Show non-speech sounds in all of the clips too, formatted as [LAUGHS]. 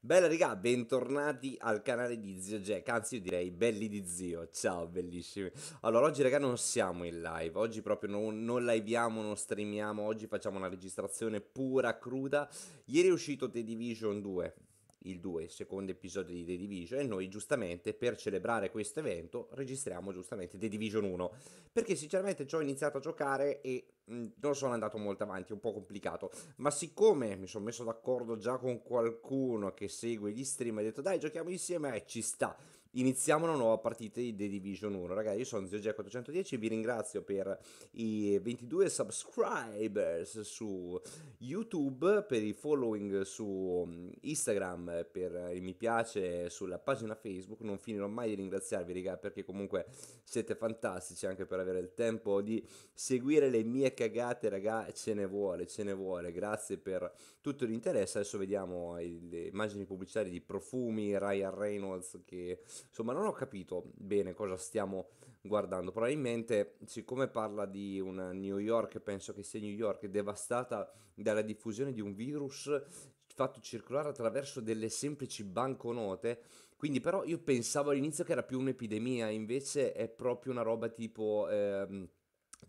Bella raga, bentornati al canale di Zio Jack, anzi io direi belli di zio, ciao bellissimi Allora oggi raga non siamo in live, oggi proprio non, non liveiamo, non streamiamo, oggi facciamo una registrazione pura, cruda Ieri è uscito The Division 2, il 2, il secondo episodio di The Division, e noi giustamente per celebrare questo evento registriamo giustamente The Division 1, perché sinceramente ci ho iniziato a giocare e mh, mm, non sono andato molto avanti, è un po' complicato, ma siccome mi sono messo d'accordo già con qualcuno che segue gli stream, ha detto dai giochiamo insieme e eh, ci sta. Iniziamo una nuova partita di The Division 1. Ragazzi, io sono ZioGac410, vi ringrazio per i 22 subscribers su YouTube, per i following su um, Instagram, per i mi piace sulla pagina Facebook. Non finirò mai di ringraziarvi, ragazzi perché comunque siete fantastici anche per avere il tempo di seguire le mie cagate, ragazzi ce ne vuole, ce ne vuole. Grazie per tutto l'interesse. Adesso vediamo le immagini pubblicitarie di profumi, Ryan Reynolds che Insomma, non ho capito bene cosa stiamo guardando. Probabilmente, siccome parla di una New York, penso che sia New York, devastata dalla diffusione di un virus fatto circolare attraverso delle semplici banconote. Quindi, però, io pensavo all'inizio che era più un'epidemia, invece è proprio una roba tipo. Ehm,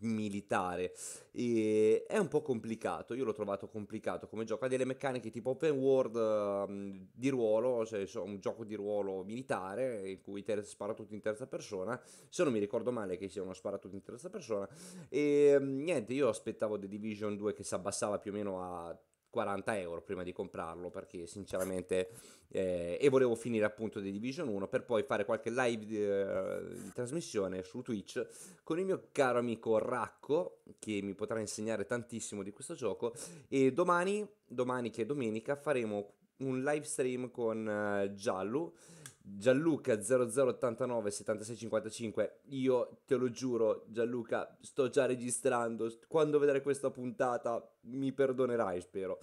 militare e è un po' complicato io l'ho trovato complicato come gioco ha delle meccaniche tipo open world um, di ruolo cioè un gioco di ruolo militare in cui ter- spara tutto in terza persona se non mi ricordo male che sia uno spara tutto in terza persona e ehm, niente io aspettavo The Division 2 che si abbassava più o meno a 40 euro prima di comprarlo perché sinceramente eh, e volevo finire appunto The Division 1 per poi fare qualche live di, eh, di, trasmissione su Twitch con il mio caro amico Racco che mi potrà insegnare tantissimo di questo gioco e domani, domani che è domenica faremo un live stream con eh, Giallo Gianluca 0089 7655 io te lo giuro Gianluca sto già registrando quando vedrai questa puntata mi perdonerai spero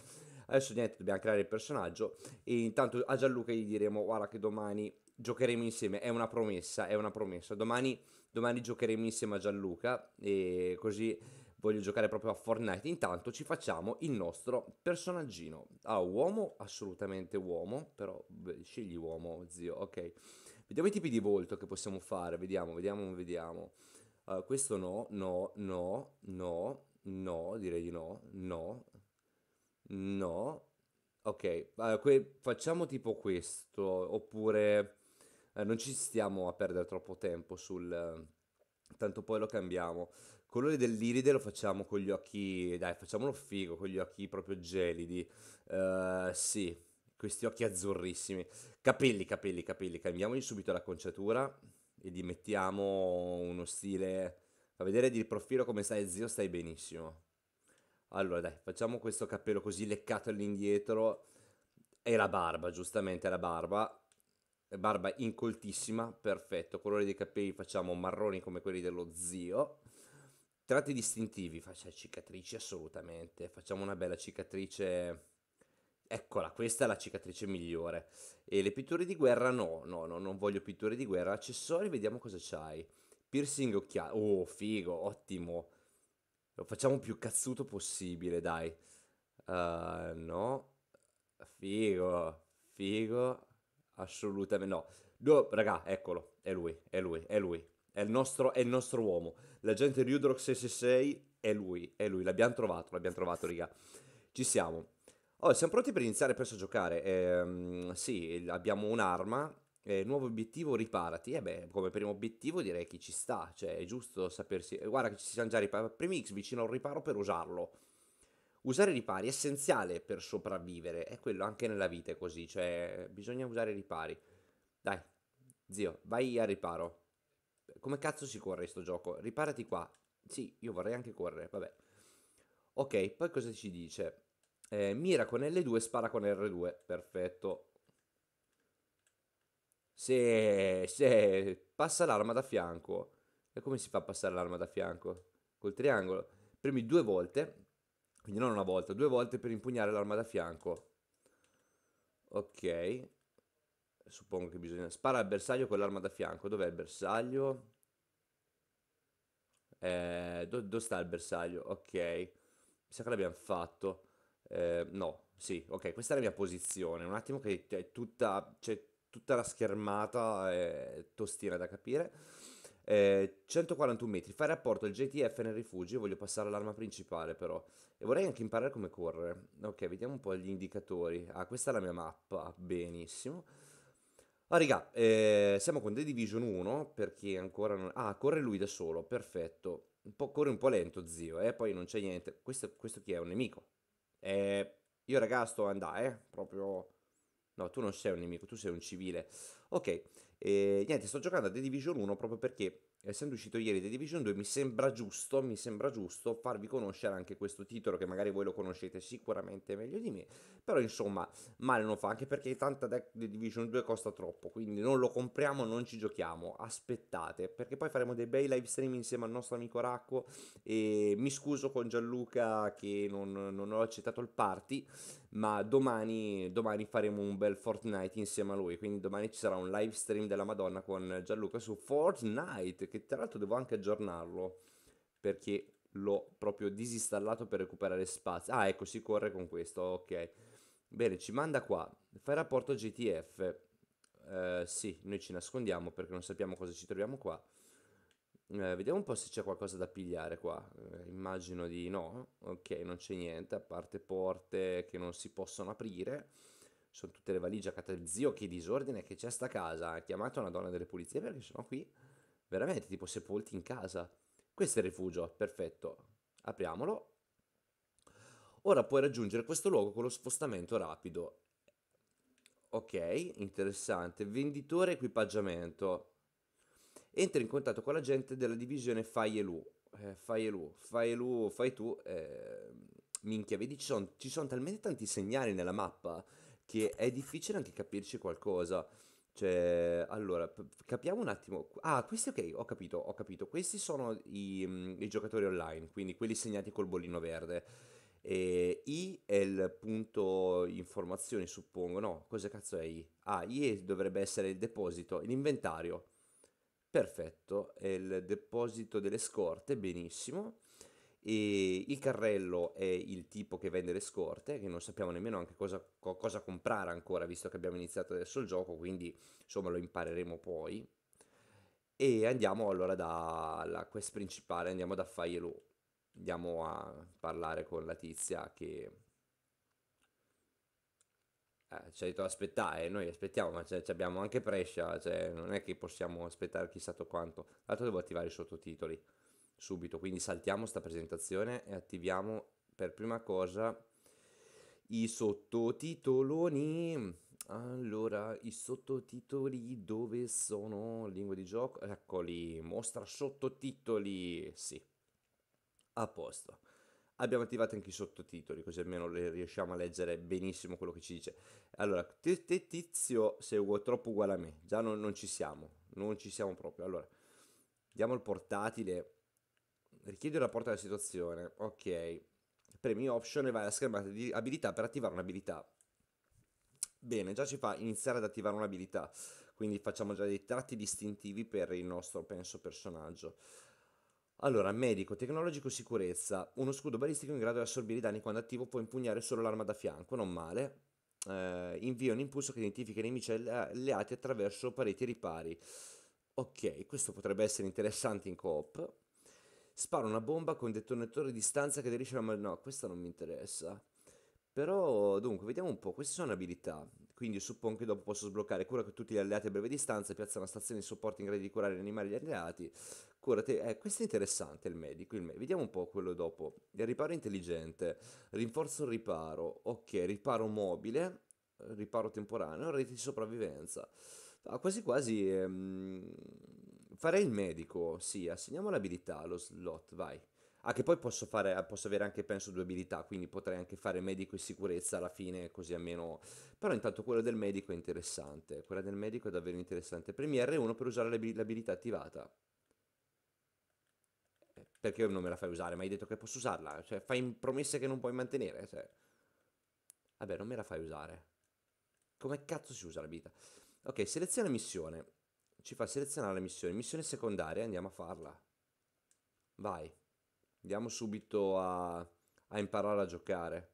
adesso niente dobbiamo creare il personaggio e intanto a Gianluca gli diremo guarda che domani giocheremo insieme è una promessa è una promessa domani, domani giocheremo insieme a Gianluca e così voglio giocare proprio a Fortnite, intanto ci facciamo il nostro personaggino. Ah, uomo? Assolutamente uomo, però beh, scegli uomo, zio, ok. Vediamo i tipi di volto che possiamo fare, vediamo, vediamo, vediamo. Uh, questo no, no, no, no, no, direi di no, no, no. Ok, uh, facciamo tipo questo, oppure uh, non ci stiamo a perdere troppo tempo sul... tanto poi lo cambiamo colore dell'iride lo facciamo con gli occhi, dai, facciamolo figo, con gli occhi proprio gelidi. Uh, sì, questi occhi azzurrissimi. Capelli, capelli, capelli, cambiamogli subito la conciatura e gli mettiamo uno stile... Fa vedere di profilo come stai, zio, stai benissimo. Allora, dai, facciamo questo cappello così leccato all'indietro. E la barba, giustamente, la barba. Barba incoltissima, perfetto. Colore dei capelli facciamo marroni come quelli dello zio. Tratti distintivi, faccia cioè, cicatrici assolutamente, facciamo una bella cicatrice eccola, questa è la cicatrice migliore. E le pitture di guerra no, no, no, non voglio pitture di guerra. Accessori, vediamo cosa c'hai. Piercing occhiali, oh figo, ottimo. Lo facciamo più cazzuto possibile, dai. Uh, no, figo, figo, assolutamente no. No, raga, eccolo, è lui, è lui, è lui è il nostro, è il nostro uomo. L'agente Rudrock 666 è lui, è lui, l'abbiamo trovato, l'abbiamo trovato, riga. Ci siamo. Oh, siamo pronti per iniziare presto a giocare. Eh, sì, abbiamo un'arma. Eh, nuovo obiettivo, riparati. E eh beh, come primo obiettivo direi che ci sta. Cioè, è giusto sapersi... Eh, guarda che ci siamo già riparati. Premi X vicino al riparo per usarlo. Usare i ripari è essenziale per sopravvivere. È quello anche nella vita, è così. Cioè, bisogna usare i ripari. Dai, zio, vai al riparo. Come cazzo si corre in sto gioco? Riparati qua. Sì, io vorrei anche correre, vabbè. Ok, poi cosa ci dice? Eh, mira con L2, spara con R2. Perfetto. Se, se passa l'arma da fianco. E come si fa a passare l'arma da fianco? Col triangolo. Premi due volte. Quindi non una volta, due volte per impugnare l'arma da fianco. Ok suppongo che bisogna... Spara al bersaglio con l'arma da fianco. Dov'è il bersaglio? Eh, Dove do sta il bersaglio? Ok. Mi sa che l'abbiamo fatto. Eh, no, sì, ok, questa è la mia posizione. Un attimo che è tutta... C'è tutta la schermata è eh, tostina da capire. Eh, 141 metri, fare apporto al jtf nel rifugio, voglio passare all'arma principale però e vorrei anche imparare come correre. Ok, vediamo un po' gli indicatori. Ah, questa è la mia mappa, benissimo. Ah, raga, eh, siamo con The Division 1 perché ancora non... Ah, corre lui da solo, perfetto. Un po', corre un po' lento, zio, eh, poi non c'è niente. Questo, questo chi è? Un nemico. Eh, io, raga, sto andando, eh, proprio... No, tu non sei un nemico, tu sei un civile. Ok, eh, niente, sto giocando a The Division 1 proprio perché essendo uscito ieri The Division 2, mi sembra giusto, mi sembra giusto farvi conoscere anche questo titolo che magari voi lo conoscete sicuramente meglio di me, però insomma male non fa, anche perché tanta deck The Division 2 costa troppo, quindi non lo compriamo, non ci giochiamo, aspettate, perché poi faremo dei bei live stream insieme al nostro amico Racco e mi scuso con Gianluca che non, non ho accettato il party, ma domani, domani faremo un bel Fortnite insieme a lui, quindi domani ci sarà un live stream della Madonna con Gianluca su Fortnite, che tra l'altro devo anche aggiornarlo, perché l'ho proprio disinstallato per recuperare spazio. Ah, ecco, si corre con questo, ok. Bene, ci manda qua, fai rapporto GTF. Uh, eh, sì, noi ci nascondiamo perché non sappiamo cosa ci troviamo qua. Eh, vediamo un po' se c'è qualcosa da pigliare qua. Eh, immagino di no. Ok, non c'è niente, a parte porte che non si possono aprire. Sono tutte le valigie a casa del Zio, che disordine che c'è sta casa. Ha chiamato una donna delle pulizie perché sono qui veramente tipo sepolti in casa. Questo è il rifugio, perfetto. Apriamolo. Ora puoi raggiungere questo luogo con lo spostamento rapido. Ok, interessante. Venditore equipaggiamento entra in contatto con la gente della divisione Fai e Lu. Eh, fai e Lu, fai e Lu, fai tu. Eh, minchia, vedi, ci sono son talmente tanti segnali nella mappa che è difficile anche capirci qualcosa. Cioè, allora, capiamo un attimo. Ah, questi ok, ho capito, ho capito. Questi sono i, mhmm, i giocatori online, quindi quelli segnati col bollino verde. E I è il punto informazioni, suppongo. No, cosa cazzo è I? Ah, I dovrebbe essere il deposito, l'inventario perfetto, è il deposito delle scorte, benissimo. E il carrello è il tipo che vende le scorte, che non sappiamo nemmeno anche cosa, cosa comprare ancora, visto che abbiamo iniziato adesso il gioco, quindi insomma lo impareremo poi. E andiamo allora dalla quest principale, andiamo da Faielou, andiamo a parlare con la tizia che eh, ci hai detto aspettare, eh, noi aspettiamo, ma cioè, abbiamo anche Prescia, cioè, non è che possiamo aspettare chissà quanto. L'altro devo attivare i sottotitoli subito, quindi saltiamo sta presentazione e attiviamo per prima cosa i sottotitoloni. Allora, i sottotitoli dove sono? Lingue di gioco? Eccoli, mostra sottotitoli, sì, a posto abbiamo attivato anche i sottotitoli, così almeno riusciamo a leggere benissimo quello che ci dice. Allora, te, te tizio sei uguale, troppo uguale a me, già non, non, ci siamo, non ci siamo proprio. Allora, diamo il portatile, richiedi il rapporto alla situazione, ok, premi option e vai alla schermata di abilità per attivare un'abilità. Bene, già ci fa iniziare ad attivare un'abilità, quindi facciamo già dei tratti distintivi per il nostro, penso, personaggio. Allora, medico, tecnologico, sicurezza. Uno scudo balistico in grado di assorbire i danni quando attivo può impugnare solo l'arma da fianco, non male. Eh, invia un impulso che identifica i nemici alleati attraverso pareti e ripari. Ok, questo potrebbe essere interessante in coop. Spara una bomba con detonatore di distanza che derisce la mano. No, questa non mi interessa. Però, dunque, vediamo un po'. Queste sono abilità quindi suppongo che dopo posso sbloccare cura con tutti gli alleati a breve distanza, piazza una stazione di supporto in grado di curare gli animali e gli alleati, curate, eh, questo è interessante il medico, il medico, vediamo un po' quello dopo, il riparo intelligente, rinforzo il riparo, ok, riparo mobile, riparo temporaneo, rete di sopravvivenza, ah, quasi quasi ehm, farei il medico, sì, assegniamo l'abilità allo slot, vai. Ah, che poi posso, fare, eh, posso avere anche, penso, due abilità, quindi potrei anche fare medico e sicurezza alla fine, così almeno... Però intanto quella del medico è interessante, quella del medico è davvero interessante. Premi R1 per usare l'abilità attivata. Eh, perché non me la fai usare? Ma hai detto che posso usarla? Cioè, fai promesse che non puoi mantenere, cioè... Vabbè, non me la fai usare. Come cazzo si usa l'abilità? Ok, seleziona missione. Ci fa selezionare la missione. Missione secondaria, andiamo a farla. Vai andiamo subito a, a imparare a giocare.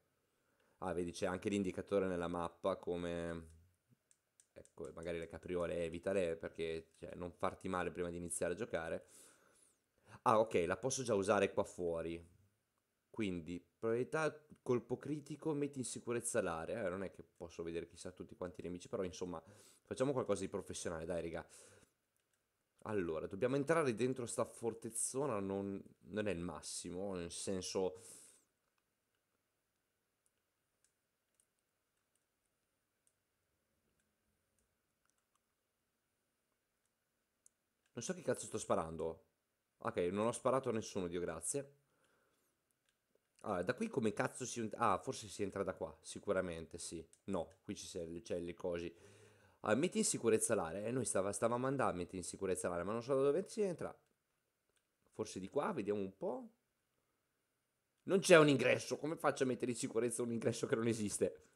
Ah, vedi, c'è anche l'indicatore nella mappa come... Ecco, magari le capriole evitare perché cioè, non farti male prima di iniziare a giocare. Ah, ok, la posso già usare qua fuori. Quindi, probabilità colpo critico, metti in sicurezza l'area. Eh, non è che posso vedere chissà tutti quanti i nemici, però insomma, facciamo qualcosa di professionale, dai, raga. Allora, dobbiamo entrare dentro sta fortezzona, non, non è il massimo, nel senso... Non so che cazzo sto sparando. Ok, non ho sparato a nessuno, Dio grazie. Allora, da qui come cazzo si... Ah, forse si entra da qua, sicuramente, sì. No, qui ci sono le cose a metti in sicurezza l'area e noi stava, stavamo andando a mettere in sicurezza l'area ma non so da dove si entra forse di qua vediamo un po' non c'è un ingresso come faccio a mettere in sicurezza un ingresso che non esiste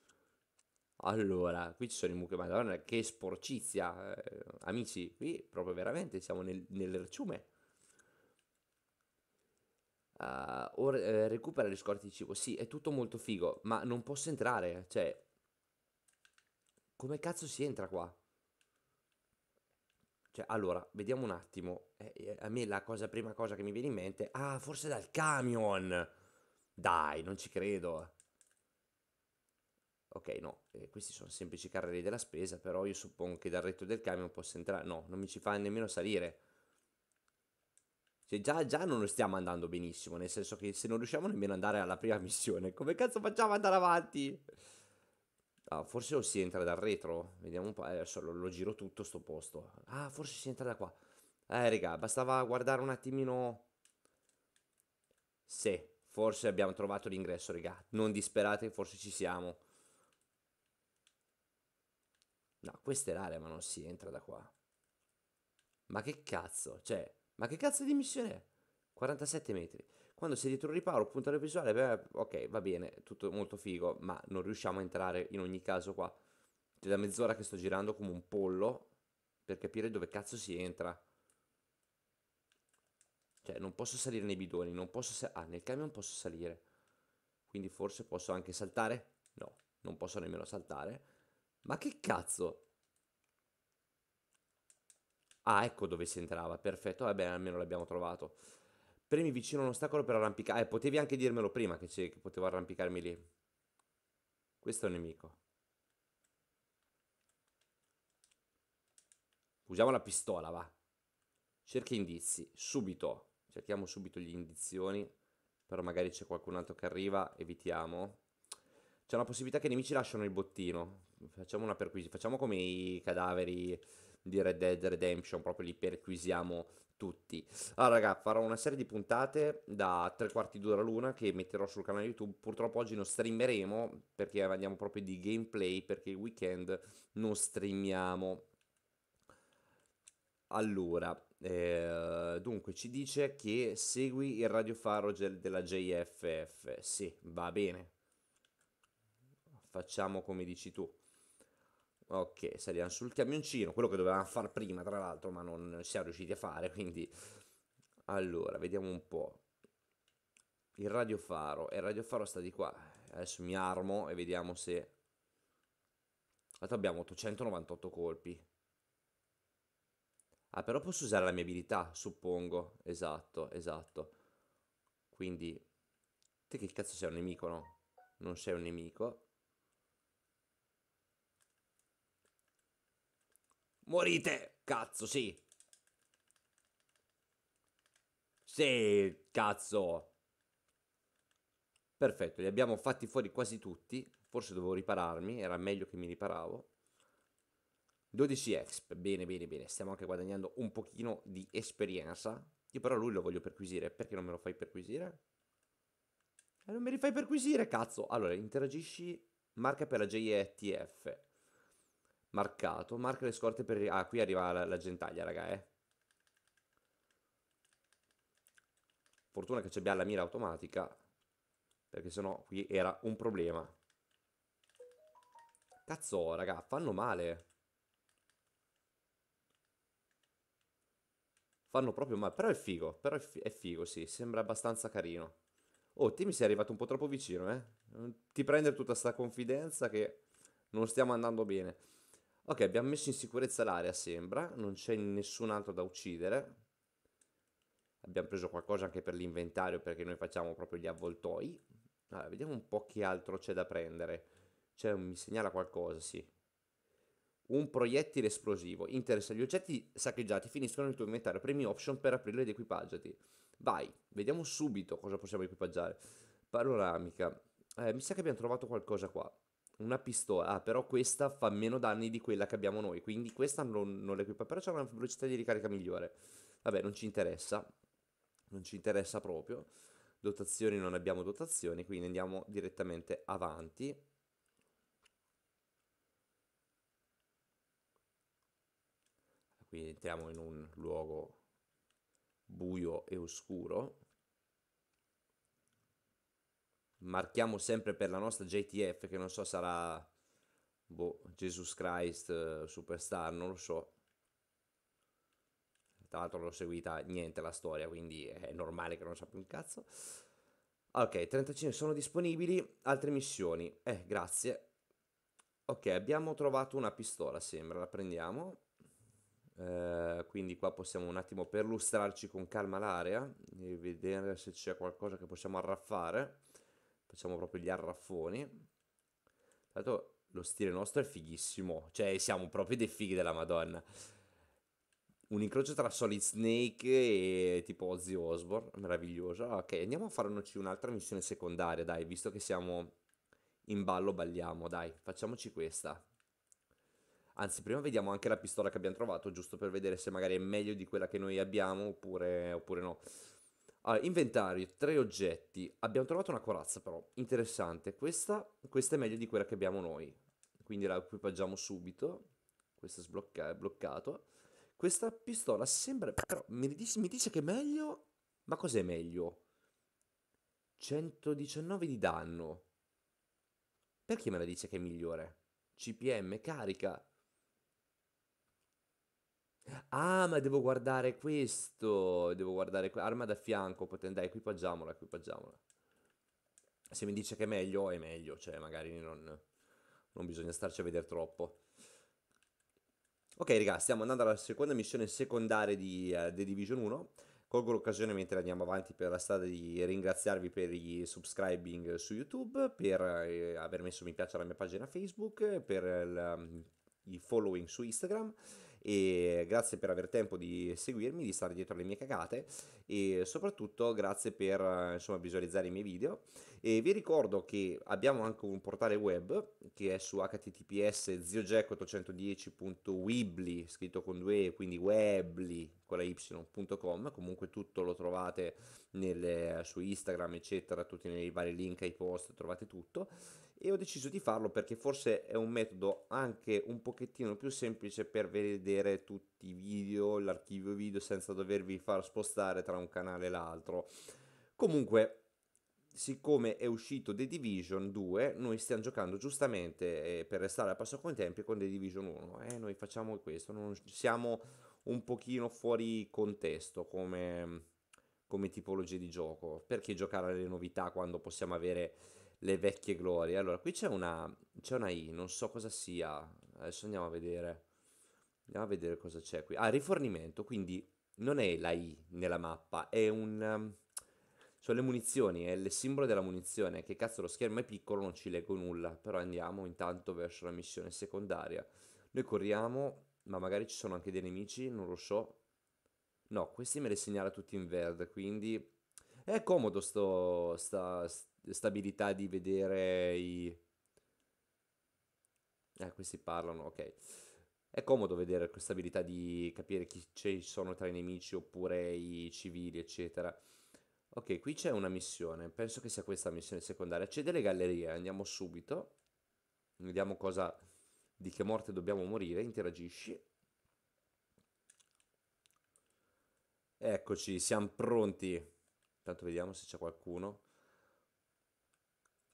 allora qui ci sono i mucchi madonna che sporcizia eh, amici qui proprio veramente siamo nel, nell'erciume Uh, ah, or, eh, recupera le scorte di cibo. Sì, è tutto molto figo, ma non posso entrare. Cioè, come cazzo si entra qua? Cioè, allora, vediamo un attimo. Eh, eh, a me la cosa, prima cosa che mi viene in mente... Ah, forse dal camion! Dai, non ci credo. Ok, no, eh, questi sono semplici carrelli della spesa, però io suppongo che dal retto del camion possa entrare... No, non mi ci fa nemmeno salire. Cioè, già, già non stiamo andando benissimo, nel senso che se non riusciamo nemmeno ad andare alla prima missione, come cazzo facciamo ad andare avanti? Ah, forse o si entra dal retro? Vediamo un po'. Adesso lo, lo, giro tutto sto posto. Ah, forse si entra da qua. Eh, raga, bastava guardare un attimino... Sì, forse abbiamo trovato l'ingresso, raga. Non disperate, forse ci siamo. No, questa è l'area, ma non si entra da qua. Ma che cazzo? Cioè, ma che cazzo di missione è? 47 metri. Quando sei dietro il riparo, puntare visuale, beh, ok, va bene, tutto molto figo, ma non riusciamo a entrare in ogni caso qua. È da mezz'ora che sto girando come un pollo per capire dove cazzo si entra. Cioè, non posso salire nei bidoni, non posso salire... Ah, nel camion posso salire. Quindi forse posso anche saltare? No, non posso nemmeno saltare. Ma che cazzo? Ah, ecco dove si entrava, perfetto, vabbè, almeno l'abbiamo trovato premi vicino a un ostacolo per arrampicare. Eh, potevi anche dirmelo prima che, che potevo arrampicarmi lì. Questo è un nemico. Usiamo la pistola, va. Cerca indizi, subito. Cerchiamo subito gli indizioni. Però magari c'è qualcun altro che arriva, evitiamo. C'è una possibilità che i nemici lasciano il bottino. Facciamo una perquisizione. Facciamo come i cadaveri di Red Dead Redemption, proprio li perquisiamo tutti. Allora raga, farò una serie di puntate da tre quarti d'ora l'una che metterò sul canale YouTube. Purtroppo oggi non streameremo perché andiamo proprio di gameplay, perché il weekend non streamiamo. Allora, eh, dunque ci dice che segui il radiofaro della JFF. Sì, va bene. Facciamo come dici tu. Ok, saliamo sul camioncino, quello che dovevamo fare prima tra l'altro, ma non siamo riusciti a fare, quindi... Allora, vediamo un po'. Il radiofaro, e eh, il radiofaro sta di qua. Adesso mi armo e vediamo se... Adesso abbiamo 898 colpi. Ah, però posso usare la mia abilità, suppongo. Esatto, esatto. Quindi... Te che cazzo sei un nemico, no? Non sei un nemico. Morite! Cazzo, sì. Sì, cazzo. Perfetto, li abbiamo fatti fuori quasi tutti. Forse dovevo ripararmi, era meglio che mi riparavo. 12 exp, bene, bene, bene. Stiamo anche guadagnando un pochino di esperienza. Io però lui lo voglio perquisire. Perché non me lo fai perquisire? eh, non me li fai perquisire, cazzo. Allora, interagisci. Marca per la JETF. Marcato. Marca le scorte per... Ah, qui arriva la, la gentaglia, raga, eh. Fortuna che abbiamo la mira automatica. Perché sennò qui era un problema. Cazzo, raga, fanno male. Fanno proprio male. Però è figo, però è, fi è figo, sì. Sembra abbastanza carino. Oh, te mi sei arrivato un po' troppo vicino, eh. Ti prendere tutta sta confidenza che non stiamo andando bene. Ok, abbiamo messo in sicurezza l'area, sembra. Non c'è nessun altro da uccidere. Abbiamo preso qualcosa anche per l'inventario, perché noi facciamo proprio gli avvoltoi. Allora, vediamo un po' che altro c'è da prendere. C'è mi segnala qualcosa, sì. Un proiettile esplosivo. Interessa. Gli oggetti saccheggiati finiscono nel tuo inventario. Premi option per aprirli ed equipaggiati. Vai, vediamo subito cosa possiamo equipaggiare. Panoramica. Eh, mi sa che abbiamo trovato qualcosa qua una pistola. Ah, però questa fa meno danni di quella che abbiamo noi. Quindi questa non, non l'equipa. Però c'è una velocità di ricarica migliore. Vabbè, non ci interessa. Non ci interessa proprio. Dotazioni non abbiamo dotazioni, quindi andiamo direttamente avanti. Qui entriamo in un luogo buio e oscuro marchiamo sempre per la nostra JTF che non so sarà boh, Jesus Christ eh, Superstar, non lo so. Tra l'altro l'ho seguita niente la storia, quindi è normale che non sappia un cazzo. Ok, 35 sono disponibili, altre missioni. Eh, grazie. Ok, abbiamo trovato una pistola, sembra, la prendiamo. Eh, quindi qua possiamo un attimo perlustrarci con calma l'area e vedere se c'è qualcosa che possiamo arraffare facciamo proprio gli arraffoni. Tanto lo stile nostro è fighissimo, cioè siamo proprio dei fighi della Madonna. Un incrocio tra Solid Snake e tipo Ozzy Osbourne, meraviglioso. Ok, andiamo a farci un'altra missione secondaria, dai, visto che siamo in ballo, balliamo, dai, facciamoci questa. Anzi, prima vediamo anche la pistola che abbiamo trovato, giusto per vedere se magari è meglio di quella che noi abbiamo oppure, oppure no. Allora, inventario, tre oggetti. Abbiamo trovato una corazza però, interessante. Questa, questa è meglio di quella che abbiamo noi. Quindi la equipaggiamo subito. Questo è sblocca- bloccato. Questa pistola sembra... Però mi dice, mi dice che è meglio... Ma cos'è meglio? 119 di danno. Perché me la dice che è migliore? CPM carica Ah, ma devo guardare questo. Devo guardare arma da fianco. Potendo... dai, equipaggiamola, equipaggiamola. Se mi dice che è meglio, è meglio. Cioè, magari non, non bisogna starci a vedere troppo. Ok, ragazzi, stiamo andando alla seconda missione secondaria di uh, The Division 1. Colgo l'occasione mentre andiamo avanti per la strada di ringraziarvi per i subscribing su YouTube, per eh, aver messo mi piace alla mia pagina Facebook, per il, um, following su Instagram e grazie per aver tempo di seguirmi, di stare dietro alle mie cagate e soprattutto grazie per eh, insomma, visualizzare i miei video e vi ricordo che abbiamo anche un portale web che è su https ziojack810.wibli scritto con due e quindi webli con la y.com comunque tutto lo trovate nelle, su Instagram eccetera tutti nei vari link ai post trovate tutto e ho deciso di farlo perché forse è un metodo anche un pochettino più semplice per vedere tutti i video, l'archivio video senza dovervi far spostare tra un canale e l'altro. Comunque, siccome è uscito The Division 2, noi stiamo giocando giustamente eh, per restare a passo con i tempi con The Division 1 e eh, noi facciamo questo, non siamo un pochino fuori contesto come, come tipologia di gioco, perché giocare alle novità quando possiamo avere le vecchie glorie. Allora, qui c'è una, c'è una I, non so cosa sia. Adesso andiamo a vedere. Andiamo a vedere cosa c'è qui. Ah, rifornimento, quindi non è la I nella mappa, è un... Um, sono le munizioni, è il simbolo della munizione. Che cazzo, lo schermo è piccolo, non ci leggo nulla. Però andiamo intanto verso la missione secondaria. Noi corriamo, ma magari ci sono anche dei nemici, non lo so. No, questi me li segnala tutti in verde, quindi... È comodo sto... Sta, sta stabilità di vedere i... Eh, questi parlano, ok. È comodo vedere questa abilità di capire chi ci sono tra i nemici oppure i civili, eccetera. Ok, qui c'è una missione, penso che sia questa missione secondaria. C'è delle gallerie, andiamo subito. Vediamo cosa, di che morte dobbiamo morire, interagisci. Eccoci, siamo pronti. Intanto vediamo se c'è qualcuno.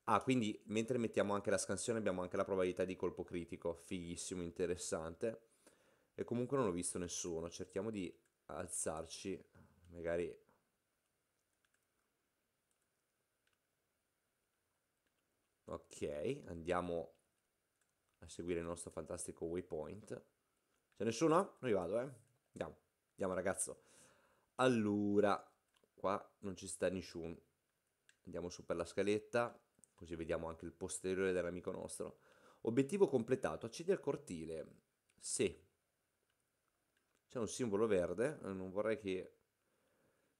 Ah, quindi mentre mettiamo anche la scansione abbiamo anche la probabilità di colpo critico, fighissimo, interessante. E comunque non ho visto nessuno, cerchiamo di alzarci, magari... Ok, andiamo a seguire il nostro fantastico waypoint. C'è nessuno? Noi vado, eh. Andiamo, andiamo ragazzo. Allora, qua non ci sta nessuno. Andiamo su per la scaletta così vediamo anche il posteriore dell'amico nostro. Obiettivo completato, accedi al cortile. Se c'è un simbolo verde, eh, non vorrei che...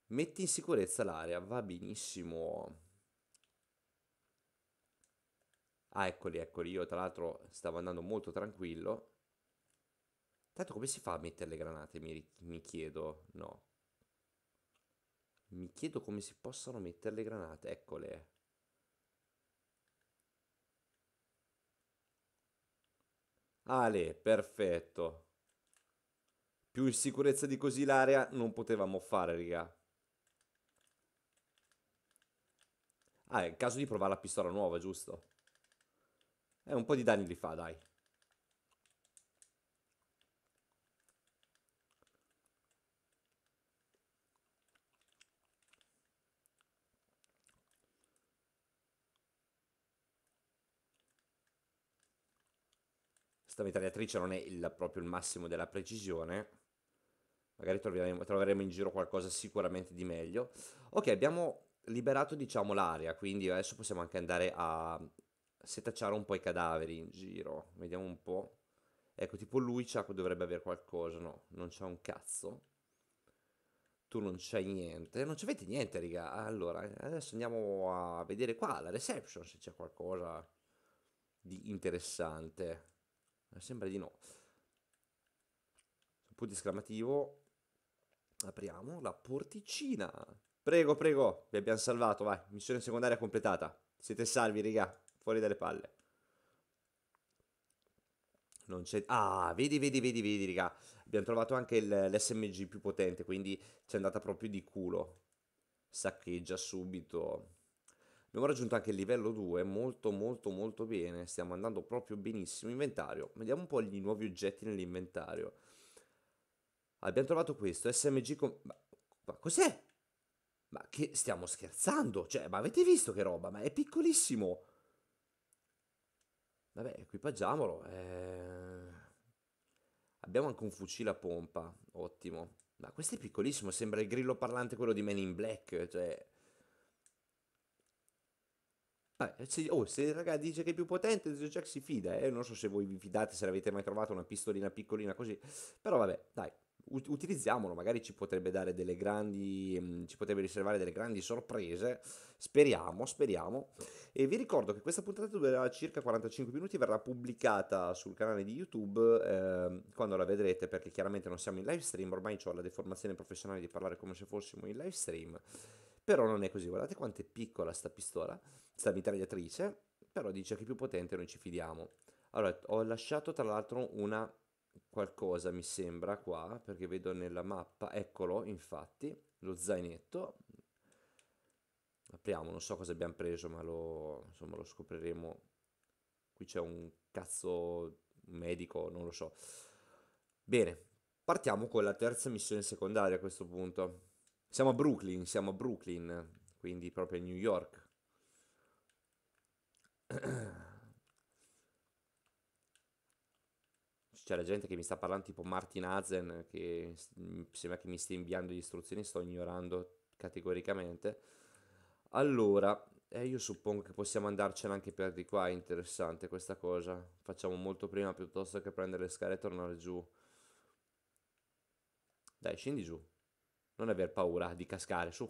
Metti in sicurezza l'area, va benissimo. Ah, eccoli, eccoli. Io tra l'altro stavo andando molto tranquillo. Tanto come si fa a mettere le granate, mi, mi chiedo. No. Mi chiedo come si possano mettere le granate. Eccole. Ale, perfetto. Più in sicurezza di così l'area non potevamo fare, raga. Ah, è il caso di provare la pistola nuova, giusto? Eh, un po' di danni li fa, dai. Questa mitragliatrice non è il, proprio il massimo della precisione. Magari troveremo, troveremo in giro qualcosa sicuramente di meglio. Ok, abbiamo liberato diciamo l'area, quindi adesso possiamo anche andare a setacciare un po' i cadaveri in giro. Vediamo un po'. Ecco, tipo lui dovrebbe avere qualcosa, no? Non c'è un cazzo. Tu non c'hai niente. Non c'avete niente, raga. Allora, adesso andiamo a vedere qua, la reception, se c'è qualcosa di interessante. Eh, sembra di no punto esclamativo apriamo la porticina prego prego vi abbiamo salvato vai missione secondaria completata siete salvi raga fuori dalle palle non c'è ah vedi vedi vedi vedi raga abbiamo trovato anche l'SMG più potente quindi c'è andata proprio di culo saccheggia subito Abbiamo raggiunto anche il livello 2 molto molto molto bene, stiamo andando proprio benissimo. Inventario, vediamo un po' gli nuovi oggetti nell'inventario. Abbiamo trovato questo, SMG... Con... Ma, ma cos'è? Ma che stiamo scherzando? Cioè, ma avete visto che roba? Ma è piccolissimo! Vabbè, equipaggiamolo. Eh... Abbiamo anche un fucile a pompa, ottimo. Ma questo è piccolissimo, sembra il grillo parlante quello di Men in Black, cioè... Eh, eh, se, oh, se il ragazzo dice che è più potente, Zio Jack si fida. Eh? Non so se voi vi fidate, se l'avete mai trovato una pistolina piccolina così. Però vabbè, dai, utilizziamolo, magari ci potrebbe dare delle grandi, mm, ci potrebbe riservare delle grandi sorprese, speriamo, speriamo. E vi ricordo che questa puntata durerà circa 45 minuti, verrà pubblicata sul canale di YouTube eh, quando la vedrete, perché chiaramente non siamo in live stream, ormai ho la deformazione professionale di parlare come se fossimo in live stream però non è così, guardate quanto è piccola sta pistola, sta mitragliatrice, però dice che è più potente non ci fidiamo. Allora, ho lasciato tra l'altro una qualcosa, mi sembra, qua, perché vedo nella mappa, eccolo, infatti, lo zainetto. Apriamo, non so cosa abbiamo preso, ma lo, insomma, lo scopriremo. Qui c'è un cazzo medico, non lo so. Bene, partiamo con la terza missione secondaria a questo punto. Siamo a Brooklyn, siamo a Brooklyn, quindi proprio a New York. C'è la gente che mi sta parlando tipo Martin Hazen che sembra che mi stia inviando le istruzioni, sto ignorando categoricamente. Allora, eh, io suppongo che possiamo andarcene anche per di qua, è interessante questa cosa. Facciamo molto prima piuttosto che prendere le scale e tornare giù. Dai, scendi giù non aver paura di cascare su.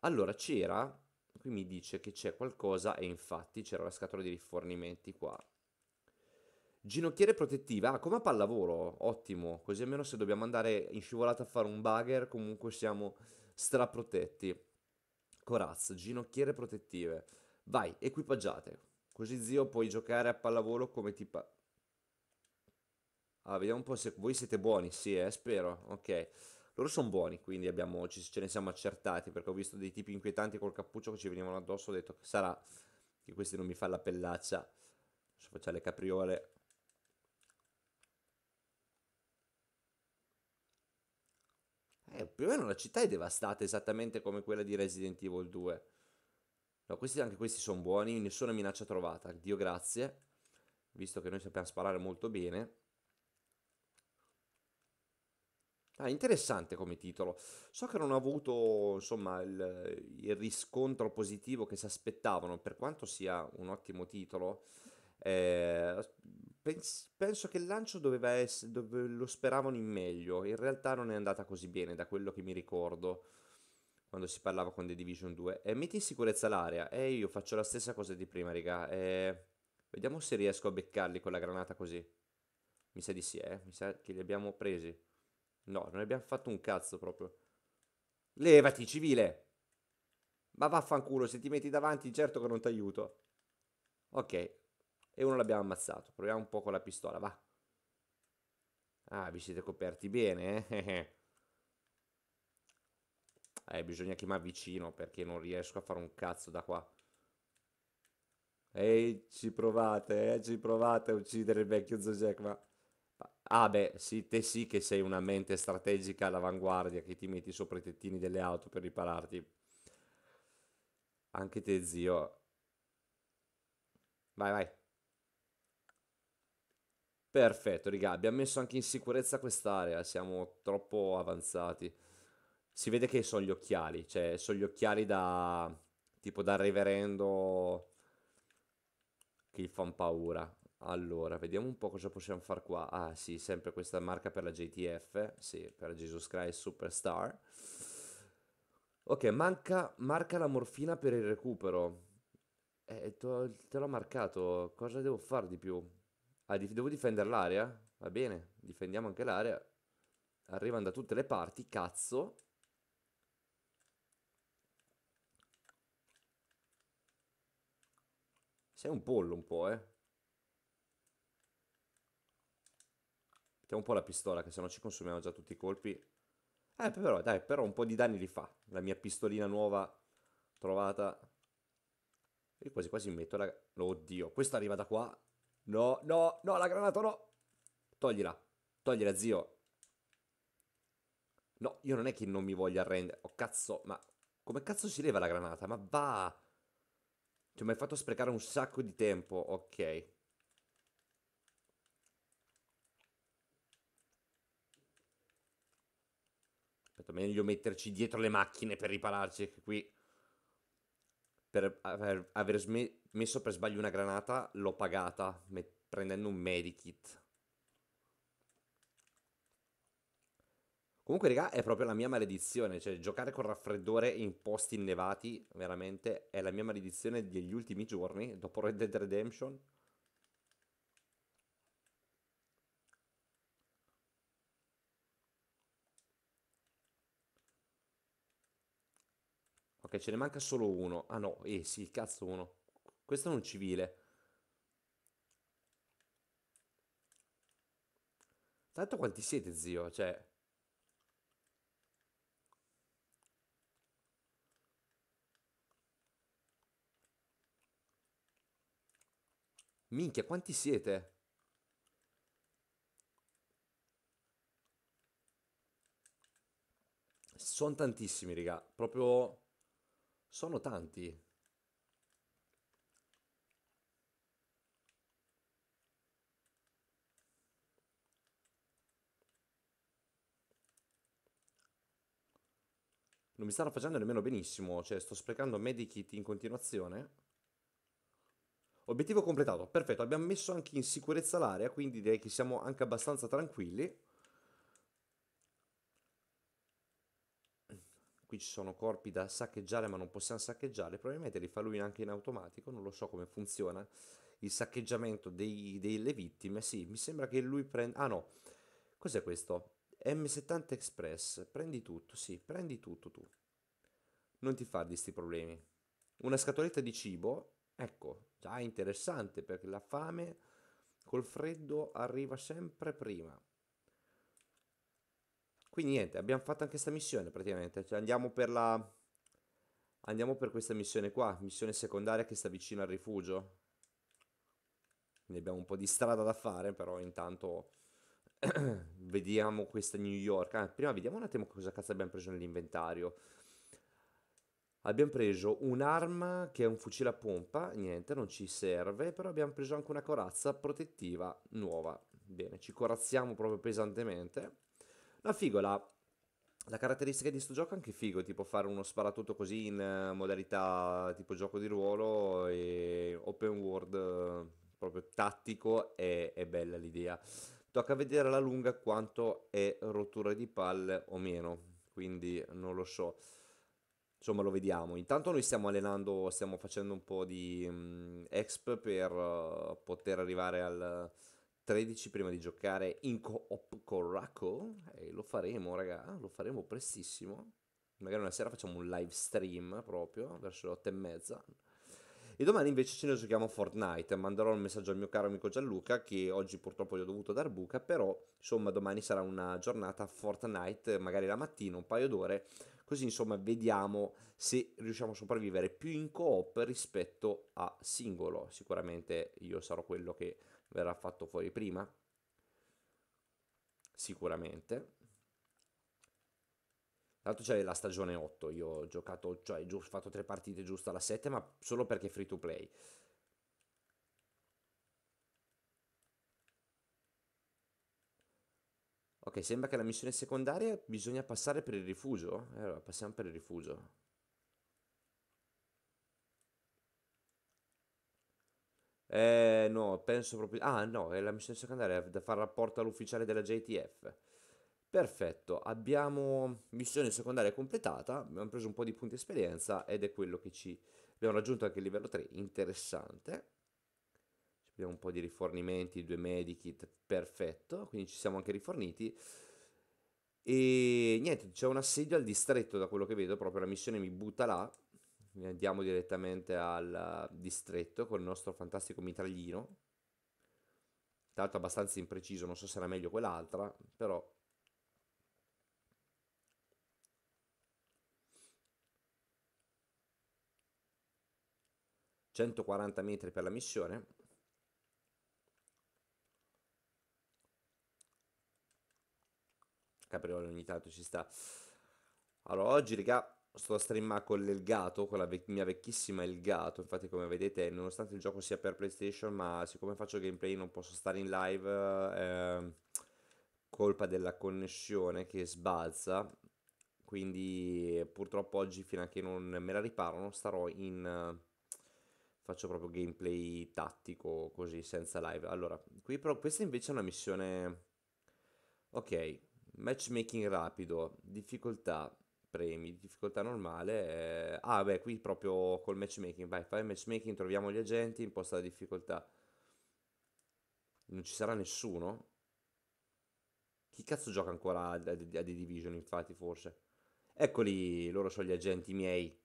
Allora c'era, qui mi dice che c'è qualcosa e infatti c'era la scatola di rifornimenti qua. Ginocchiere protettiva, ah, come a pallavolo, ottimo, così almeno se dobbiamo andare in scivolata a fare un bugger comunque siamo straprotetti. Corazza, ginocchiere protettive. Vai, equipaggiate. Così zio puoi giocare a pallavolo come ti pa... Ah, vediamo un po' se voi siete buoni, sì, eh, spero. Ok. Loro sono buoni, quindi abbiamo, ci, ce ne siamo accertati perché ho visto dei tipi inquietanti col cappuccio che ci venivano addosso. Ho detto che sarà che questi non mi fa la pellaccia. Adesso facciamo le capriole. Eh, più o meno la città è devastata esattamente come quella di Resident Evil 2. No, questi, anche questi sono buoni, nessuna minaccia trovata, Dio grazie, visto che noi sappiamo sparare molto bene. Ah, interessante come titolo. So che non ha avuto, insomma, il, il riscontro positivo che si aspettavano, per quanto sia un ottimo titolo. Eh, pens- penso che il lancio doveva essere, dove lo speravano in meglio, in realtà non è andata così bene, da quello che mi ricordo quando si parlava con The Division 2. Eh, metti in sicurezza l'area. E eh, io faccio la stessa cosa di prima, raga. Eh, vediamo se riesco a beccarli con la granata così. Mi sa di sì, eh. Mi sa che li abbiamo presi. No, non abbiamo fatto un cazzo proprio. Levati, civile! Ma vaffanculo, se ti metti davanti certo che non ti aiuto. Ok. E uno l'abbiamo ammazzato. Proviamo un po' con la pistola, va. Ah, vi siete coperti bene, eh? [LAUGHS] Eh, bisogna che mi avvicino perché non riesco a fare un cazzo da qua. Ehi, ci provate, eh? Ci provate a uccidere il vecchio Zojek, ma... Ah beh, sì, te sì che sei una mente strategica all'avanguardia che ti metti sopra i tettini delle auto per ripararti. Anche te, zio. Vai, vai. Perfetto, riga, abbiamo messo anche in sicurezza quest'area, siamo troppo avanzati. Si vede che sono gli occhiali, cioè sono gli occhiali da... tipo da reverendo che gli fanno paura. Allora, vediamo un po' cosa possiamo fare qua. Ah sì, sempre questa marca per la JTF, sì, per Jesus Christ Superstar. Ok, manca, marca la morfina per il recupero. Eh, eh te l'ho marcato, cosa devo fare di più? Ah, dif devo difendere l'area? Va bene, difendiamo anche l'area. Arrivano da tutte le parti, cazzo. Sei un pollo un po', eh. Mettiamo un po' la pistola, che se no ci consumiamo già tutti i colpi. Eh, però, dai, però un po' di danni li fa. La mia pistolina nuova trovata. E quasi quasi metto la... Oddio, questa arriva da qua. No, no, no, la granata no. Toglila. Toglila, zio. No, io non è che non mi voglia arrendere. Oh, cazzo, ma... Come cazzo si leva la granata? Ma va! Ti cioè, ho mai fatto sprecare un sacco di tempo. Ok. detto meglio metterci dietro le macchine per ripararci che qui per aver, messo per sbaglio una granata l'ho pagata prendendo un medikit. Comunque, raga, è proprio la mia maledizione. Cioè, giocare con raffreddore in posti innevati, veramente, è la mia maledizione degli ultimi giorni, dopo Red Dead Redemption. Ok, ce ne manca solo uno. Ah no, eh sì, cazzo uno. Questo è un civile. Tanto quanti siete, zio? Cioè... Minchia, quanti siete? Sono tantissimi, raga. Proprio... Sono tanti. Non mi stanno facendo nemmeno benissimo, cioè sto sprecando medikit in continuazione. Obiettivo completato, perfetto, abbiamo messo anche in sicurezza l'area, quindi direi che siamo anche abbastanza tranquilli. qui ci sono corpi da saccheggiare ma non possiamo saccheggiare, probabilmente li fa lui anche in automatico, non lo so come funziona il saccheggiamento dei, delle vittime, sì, mi sembra che lui prenda... Ah no, cos'è questo? M70 Express, prendi tutto, sì, prendi tutto tu. Non ti far di questi problemi. Una scatoletta di cibo, ecco, già interessante perché la fame col freddo arriva sempre prima. Quindi niente, abbiamo fatto anche questa missione praticamente. Cioè, andiamo per la... Andiamo per questa missione qua, missione secondaria che sta vicino al rifugio. Ne abbiamo un po' di strada da fare, però intanto [CLEARS THROAT] vediamo questa New York. Ah, prima vediamo un attimo cosa cazzo abbiamo preso nell'inventario. Abbiamo preso un'arma che è un fucile a pompa, niente, non ci serve, però abbiamo preso anche una corazza protettiva nuova. Bene, ci corazziamo proprio pesantemente. La figola la caratteristica di questo gioco è anche figo, tipo fare uno sparatutto così in eh, modalità tipo gioco di ruolo e open world eh, proprio tattico è, è bella l'idea. Tocca vedere alla lunga quanto è rottura di palle o meno, quindi non lo so. Insomma lo vediamo. Intanto noi stiamo allenando, stiamo facendo un po' di um, exp per uh, poter arrivare al 13 prima di giocare in co-op con Racco e lo faremo raga, lo faremo prestissimo. Magari una sera facciamo un live stream proprio verso le 8 e mezza. E domani invece ce ne giochiamo a Fortnite. Manderò un messaggio al mio caro amico Gianluca che oggi purtroppo gli ho dovuto dar buca, però insomma domani sarà una giornata Fortnite, magari la mattina, un paio d'ore, così insomma vediamo se riusciamo a sopravvivere più in co-op rispetto a singolo. Sicuramente io sarò quello che verrà fatto fuori prima? Sicuramente. Tra l'altro c'è la stagione 8, io ho giocato, cioè ho fatto tre partite giusto alla 7, ma solo perché è free to play. Ok, sembra che la missione secondaria bisogna passare per il rifugio. Eh, allora, passiamo per il rifugio. Eh, no, penso proprio... Ah, no, è la missione secondaria da fare rapporto all'ufficiale della JTF. Perfetto, abbiamo missione secondaria completata, abbiamo preso un po' di punti esperienza ed è quello che ci... Abbiamo raggiunto anche il livello 3, interessante. Abbiamo un po' di rifornimenti, due medikit, perfetto, quindi ci siamo anche riforniti. E niente, c'è un assedio al distretto da quello che vedo, proprio la missione mi butta là, andiamo eh, direttamente al distretto con il nostro fantastico mitraglino. Tra l'altro abbastanza impreciso, non so se era meglio quell'altra, però... ...140 metri per la missione. Capriolo ogni tanto ci sta. Allora, oggi, raga, sto a streamare con il gato, con la vec- mia vecchissima Elgato, infatti come vedete nonostante il gioco sia per PlayStation, ma siccome faccio gameplay non posso stare in live, eh, colpa della connessione che sbalza, quindi purtroppo oggi fino a che non me la riparano starò in... faccio proprio gameplay tattico così senza live. Allora, qui però questa invece è una missione... Ok, matchmaking rapido, difficoltà premi, difficoltà normale. Eh... Ah, beh, qui proprio col matchmaking. Vai, fai matchmaking, troviamo gli agenti, imposta la difficoltà. Non ci sarà nessuno? Chi cazzo gioca ancora a, The Division, infatti, forse? Eccoli, loro sono gli agenti miei.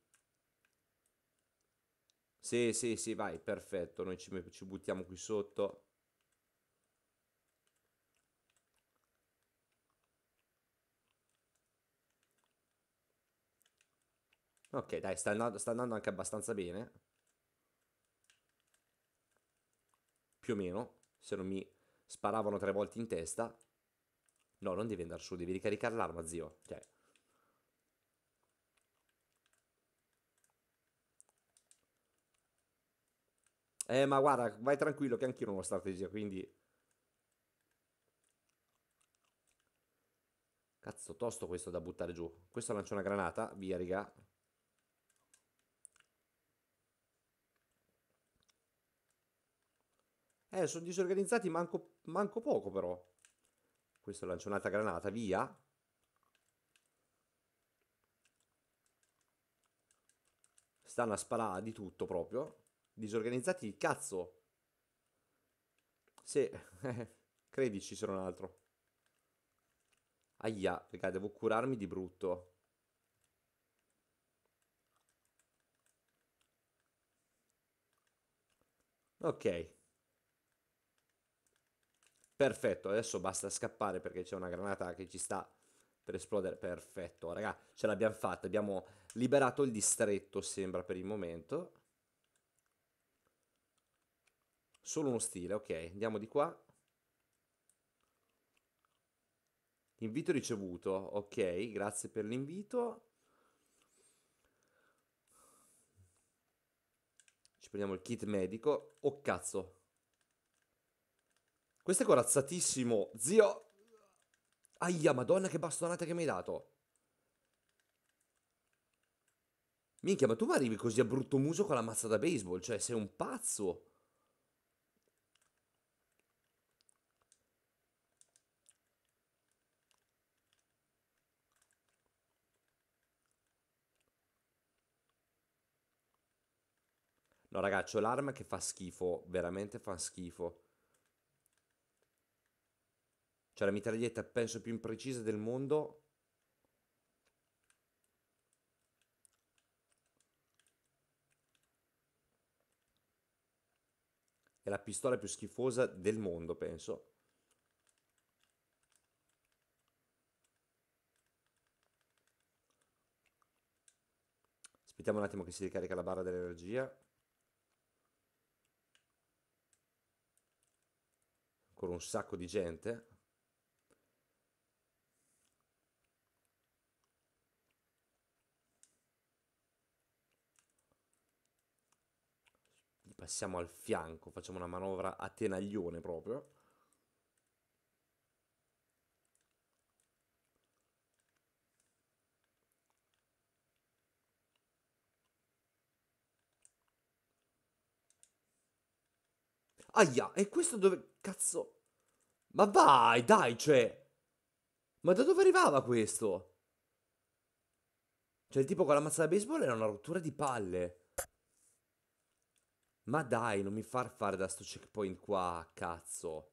Sì, sì, sì, vai, perfetto. Noi ci, ci buttiamo qui sotto. Ok, dai, sta andando, sta andando anche abbastanza bene. Più o meno, se non mi sparavano tre volte in testa. No, non devi andare su, devi ricaricare l'arma, zio. Cioè. Eh, ma guarda, vai tranquillo che anch'io non ho strategia, quindi... Cazzo, tosto questo da buttare giù. Questo lancia una granata, via, riga. Eh, sono disorganizzati manco, manco poco però. Questo lancia un'altra granata, via. Stanno a sparare di tutto proprio. Disorganizzati il cazzo. Sì, [LAUGHS] credici se non altro. Aia, raga, devo curarmi di brutto. Ok. Perfetto, adesso basta scappare perché c'è una granata che ci sta per esplodere. Perfetto, raga, ce l'abbiamo fatta. Abbiamo liberato il distretto, sembra, per il momento. Solo uno stile, ok. Andiamo di qua. Invito ricevuto, ok, grazie per l'invito. Ci prendiamo il kit medico. Oh cazzo, questo è corazzatissimo, zio. Aia, madonna che bastonata che mi hai dato. Minchia, ma tu mi arrivi così a brutto muso con la mazza da baseball, cioè sei un pazzo. No, ho l'arma che fa schifo, veramente fa schifo. Cioè la mitraglietta penso più imprecisa del mondo. È la pistola più schifosa del mondo, penso. Aspettiamo un attimo che si ricarica la barra dell'energia. Ancora un sacco di gente. passiamo al fianco, facciamo una manovra a tenaglione proprio. Aia, e questo dove... Cazzo... Ma vai, dai, cioè... Ma da dove arrivava questo? Cioè, il tipo con la mazza da baseball era una rottura di palle. Ma dai, non mi far fare da sto checkpoint qua, cazzo.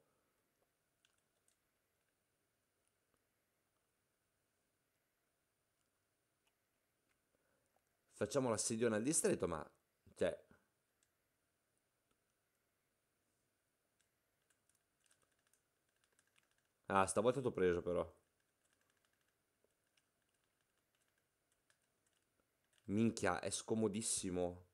Facciamo l'assedio nel distretto, ma... Cioè... Ah, stavolta t'ho preso però. Minchia, è scomodissimo.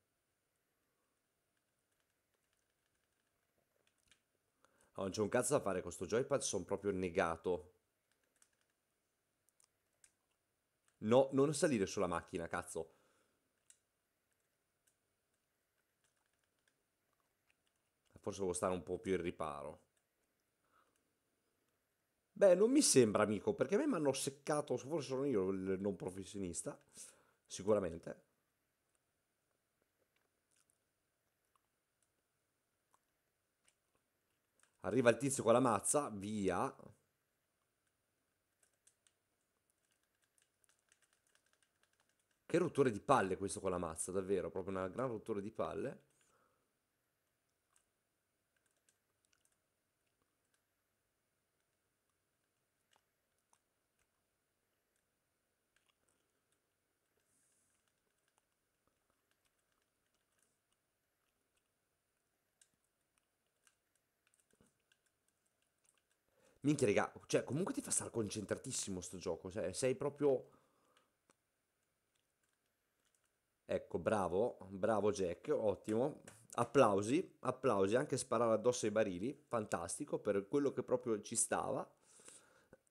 Non c'è un cazzo da fare con sto joypad, sono proprio negato. No, non salire sulla macchina, cazzo. Forse devo stare un po' più in riparo. Beh, non mi sembra, amico, perché a me mi hanno seccato, forse sono io il non professionista, sicuramente. Arriva il tizio con la mazza, via. Che rottura di palle questo con la mazza, davvero, proprio una gran rottura di palle. Minchia, raga, cioè, comunque ti fa stare concentratissimo sto gioco, cioè, sei proprio... Ecco, bravo, bravo Jack, ottimo. Applausi, applausi, anche sparare addosso ai barili, fantastico, per quello che proprio ci stava.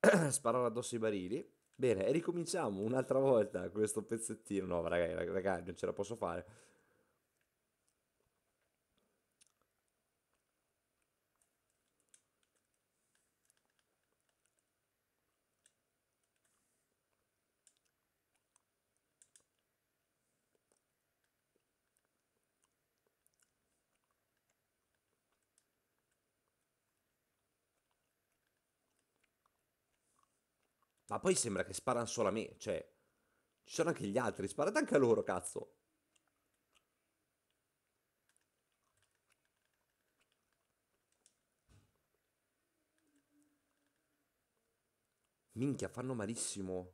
[CLEARS THROAT] sparare addosso ai barili. Bene, e ricominciamo un'altra volta questo pezzettino. No, raga, ragazzi, non ce la posso fare. Ma poi sembra che sparano solo a me, cioè... Ci sono anche gli altri, sparate anche a loro, cazzo. Minchia, fanno malissimo.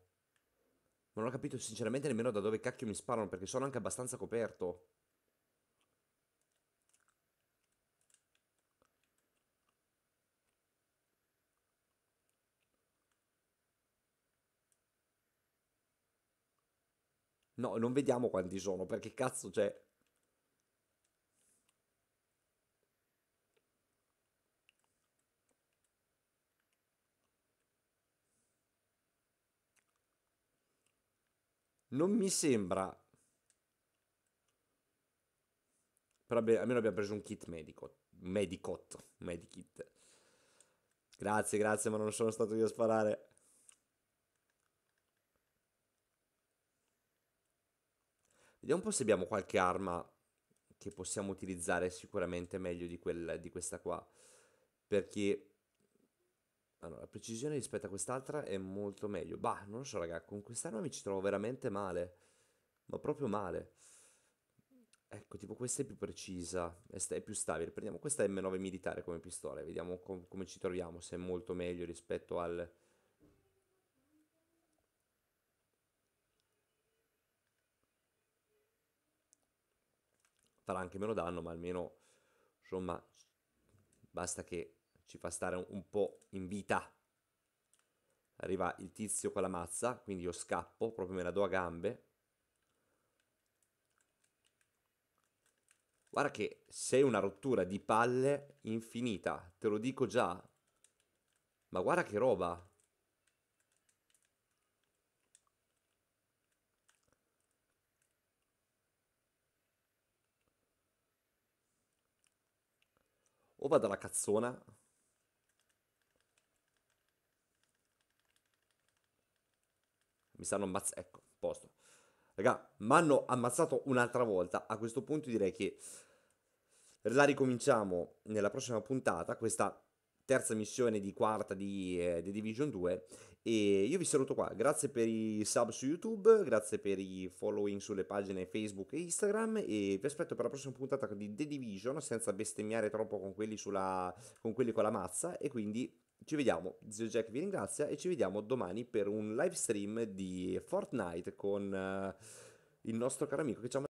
Non ho capito sinceramente nemmeno da dove cacchio mi sparano perché sono anche abbastanza coperto. No, non vediamo quanti sono, perché cazzo c'è... Non mi sembra... Però almeno abbiamo preso un kit medico. Medicot. Medikit. Grazie, grazie, ma non sono stato io a sparare. Vediamo un po' se abbiamo qualche arma che possiamo utilizzare sicuramente meglio di, quel, di questa qua. Perché... Allora, la precisione rispetto a quest'altra è molto meglio. Bah, non lo so, raga, con quest'arma mi ci trovo veramente male. Ma proprio male. Ecco, tipo questa è più precisa, è più stabile. Prendiamo questa M9 militare come pistola e vediamo com come ci troviamo, se è molto meglio rispetto al farà anche meno danno, ma almeno insomma basta che ci fa stare un, un po' in vita. Arriva il tizio con la mazza, quindi io scappo, proprio me la do a gambe. Guarda che sei una rottura di palle infinita, te lo dico già. Ma guarda che roba. O vado alla cazzona. Mi stanno ammazzando. Ecco, posto. Raga, mi hanno ammazzato un'altra volta. A questo punto direi che la ricominciamo nella prossima puntata. Questa terza missione di quarta di, eh, di Division 2 e io vi saluto qua, grazie per i sub su YouTube, grazie per i following sulle pagine Facebook e Instagram e vi aspetto per la prossima puntata di The Division senza bestemmiare troppo con quelli, sulla, con, quelli con la mazza e quindi ci vediamo, Zio Jack vi ringrazia e ci vediamo domani per un live stream di Fortnite con uh, il nostro caro amico che ci ha